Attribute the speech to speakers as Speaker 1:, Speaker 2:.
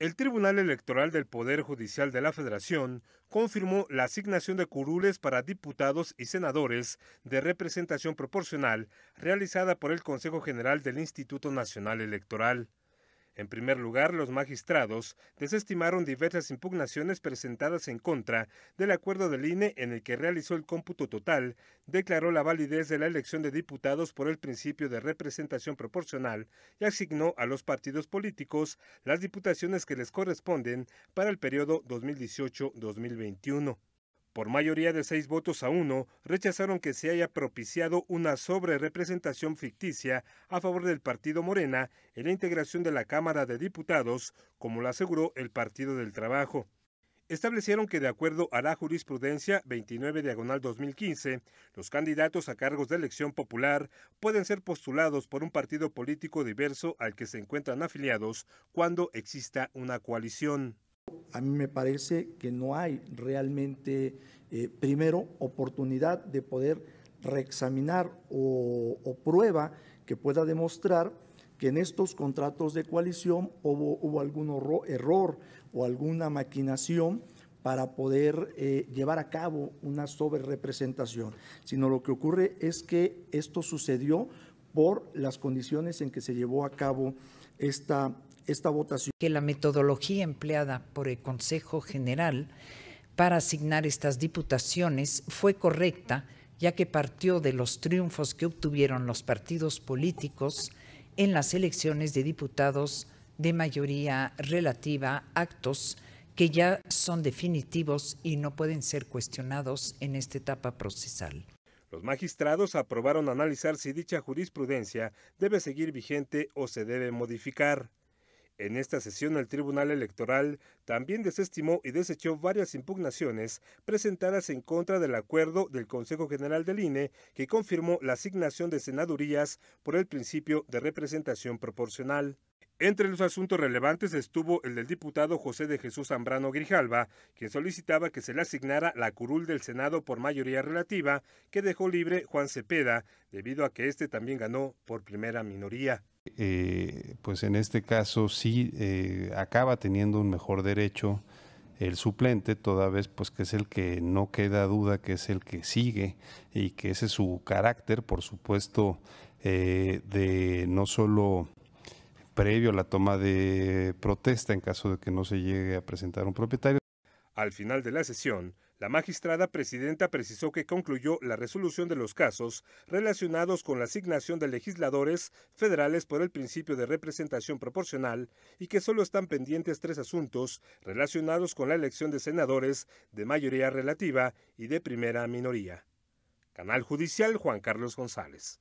Speaker 1: El Tribunal Electoral del Poder Judicial de la Federación confirmó la asignación de curules para diputados y senadores de representación proporcional realizada por el Consejo General del Instituto Nacional Electoral. En primer lugar, los magistrados desestimaron diversas impugnaciones presentadas en contra del acuerdo del INE en el que realizó el cómputo total, declaró la validez de la elección de diputados por el principio de representación proporcional y asignó a los partidos políticos las diputaciones que les corresponden para el periodo 2018-2021. Por mayoría de seis votos a uno, rechazaron que se haya propiciado una sobrerepresentación ficticia a favor del partido Morena en la integración de la Cámara de Diputados, como lo aseguró el Partido del Trabajo establecieron que de acuerdo a la jurisprudencia 29 diagonal 2015, los candidatos a cargos de elección popular pueden ser postulados por un partido político diverso al que se encuentran afiliados
Speaker 2: cuando exista una coalición a mí me parece que no hay realmente, eh, primero, oportunidad de poder reexaminar o, prueba que pueda demostrar que en estos contratos de coalición hubo, algún error o alguna maquinación para poder eh, llevar a cabo una sobrerepresentación, sino lo que ocurre es que esto sucedió
Speaker 3: por las condiciones en que se llevó a cabo esta votación. Que la metodología empleada por el Consejo General para asignar estas diputaciones fue correcta, ya que partió de los triunfos que obtuvieron los partidos políticos en las elecciones de diputados de mayoría relativa, actos que ya son definitivos y no pueden ser cuestionados en esta etapa procesal.
Speaker 1: Los magistrados aprobaron analizar si dicha jurisprudencia debe seguir vigente o se debe modificar. En esta sesión el Tribunal Electoral también desestimó y desechó varias impugnaciones presentadas en contra del acuerdo del Consejo General del INE que confirmó la asignación de senadurías por el principio de representación proporcional. Entre los asuntos relevantes estuvo el del diputado José de Jesús Zambrano Grijalva, quien solicitaba que se le asignara la curul del Senado por mayoría relativa, que dejó libre Juan Cepeda, debido a que éste también ganó por primera minoría.
Speaker 4: Eh, pues en este caso sí eh, acaba teniendo un mejor derecho el suplente, toda vez pues que es el que no queda duda, que es el que sigue y que ese es su carácter, por supuesto, eh, de no solo previo a la toma de protesta en caso de que no se llegue a presentar un propietario,
Speaker 1: al final de la sesión, la magistrada presidenta precisó que concluyó la resolución de los casos relacionados con la asignación de legisladores federales por el principio de representación proporcional y que solo están pendientes tres asuntos relacionados con la elección de senadores de mayoría relativa y de primera minoría. Canal Judicial Juan Carlos González.